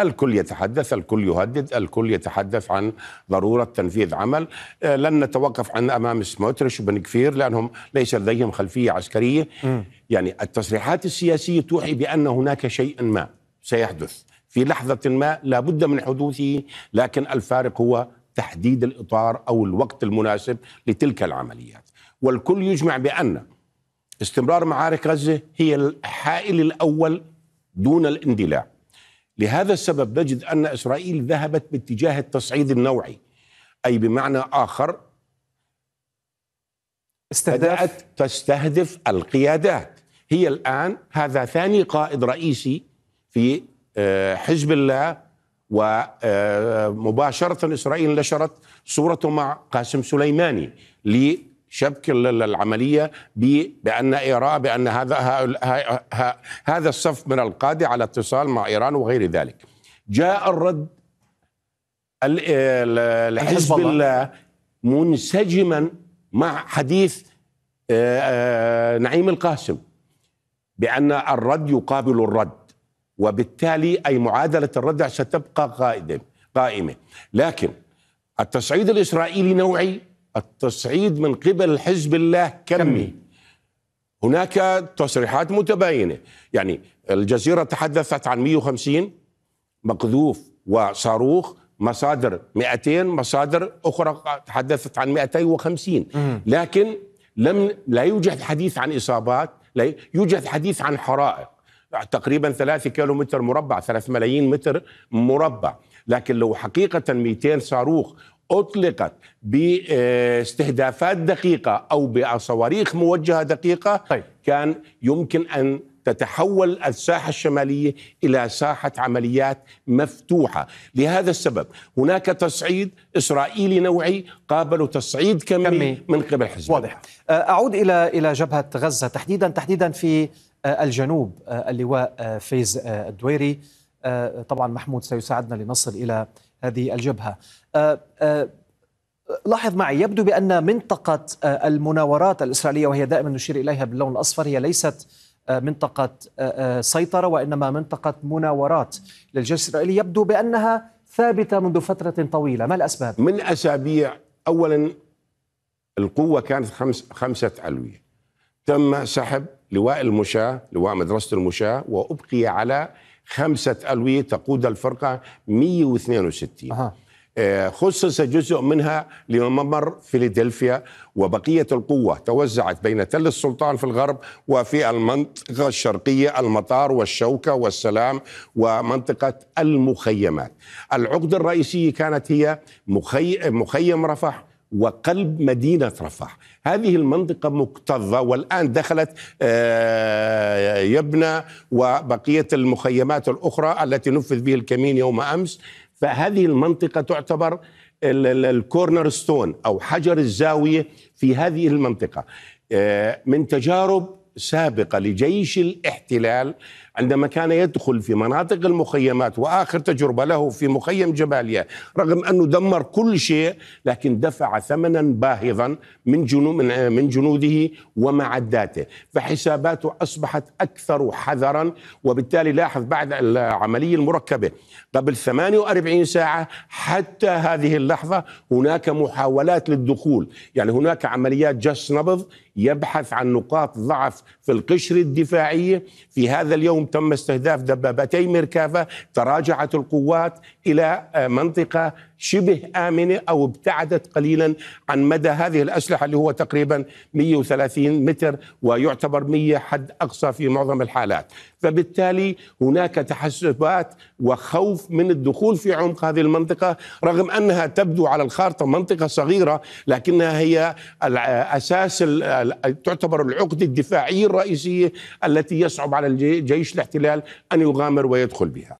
الكل يتحدث الكل يهدد الكل يتحدث عن ضرورة تنفيذ عمل آه، لن نتوقف عن أمام سموتريش وبن كفير لأنهم ليس لديهم خلفية عسكرية م. يعني التصريحات السياسية توحي بأن هناك شيء ما سيحدث في لحظة ما لا بد من حدوثه لكن الفارق هو تحديد الإطار أو الوقت المناسب لتلك العمليات والكل يجمع بأن استمرار معارك غزة هي الحائل الأول دون الاندلاع لهذا السبب نجد أن إسرائيل ذهبت باتجاه التصعيد النوعي أي بمعنى آخر استهداف. بدأت تستهدف القيادات هي الآن هذا ثاني قائد رئيسي في آه، حزب الله ومباشرة آه، إسرائيل نشرت صورته مع قاسم سليماني شبك العمليه بان ايران بان هذا هذا الصف من القاده على اتصال مع ايران وغير ذلك. جاء الرد الحزب الله منسجما مع حديث آه، آه، نعيم القاسم بان الرد يقابل الرد وبالتالي اي معادله الردع ستبقى قائمه لكن التصعيد الاسرائيلي نوعي التصعيد من قبل حزب الله كمي, كمي. هناك تصريحات متباينة يعني الجزيرة تحدثت عن 150 مقذوف وصاروخ مصادر 200 مصادر أخرى تحدثت عن 250 لكن لم لا يوجد حديث عن إصابات لا يوجد حديث عن حرائق تقريبا 3 كيلو متر مربع 3 ملايين متر مربع لكن لو حقيقة 200 صاروخ اطلقت باستهدافات دقيقه او بصواريخ موجهه دقيقه طيب. كان يمكن ان تتحول الساحه الشماليه الى ساحه عمليات مفتوحه، لهذا السبب هناك تصعيد اسرائيلي نوعي قابل تصعيد كمي, كمي. من قبل حزب واضح آه، اعود الى الى جبهه غزه تحديدا تحديدا في آه، الجنوب آه، اللواء فيز الدويري طبعا محمود سيساعدنا لنصل الى هذه الجبهه آه، آه، لاحظ معي يبدو بان منطقه آه، المناورات الاسرائيليه وهي دائما نشير اليها باللون الاصفر هي ليست منطقه سيطره وانما منطقه مناورات للجيش الاسرائيلي يبدو بانها ثابته منذ فتره طويله ما الاسباب من اسابيع اولا القوه كانت خمس خمسه الويه تم سحب لواء المشاة لواء مدرسة المشاة وأبقي على خمسة ألوية تقود الفرقة 162 أه. خصص جزء منها لممر فيلادلفيا وبقية القوة توزعت بين تل السلطان في الغرب وفي المنطقة الشرقية المطار والشوكة والسلام ومنطقة المخيمات العقد الرئيسي كانت هي مخي... مخيم رفح وقلب مدينة رفح هذه المنطقة مكتظة والآن دخلت آه، يبنى وبقية المخيمات الأخرى التي نفذ به الكمين يوم أمس فهذه المنطقة تعتبر الكورنر ستون أو حجر الزاوية في هذه المنطقة آه، من تجارب سابقة لجيش الاحتلال عندما كان يدخل في مناطق المخيمات واخر تجربه له في مخيم جباليا رغم انه دمر كل شيء لكن دفع ثمنا باهظا من جنود آه، من جنوده ومعداته فحساباته اصبحت اكثر حذرا وبالتالي لاحظ بعد العمليه المركبه قبل 48 ساعه حتى هذه اللحظه هناك محاولات للدخول يعني هناك عمليات جس نبض يبحث عن نقاط ضعف في القشره الدفاعيه في هذا اليوم تم استهداف دبابتي ميركافا تراجعت القوات إلى منطقة شبه آمنة أو ابتعدت قليلا عن مدى هذه الأسلحة اللي هو تقريبا 130 متر ويعتبر 100 حد أقصى في معظم الحالات فبالتالي هناك تحسبات وخوف من الدخول في عمق هذه المنطقة رغم أنها تبدو على الخارطة منطقة صغيرة لكنها هي أساس تعتبر العقد الدفاعية الرئيسية التي يصعب على جيش الاحتلال أن يغامر ويدخل بها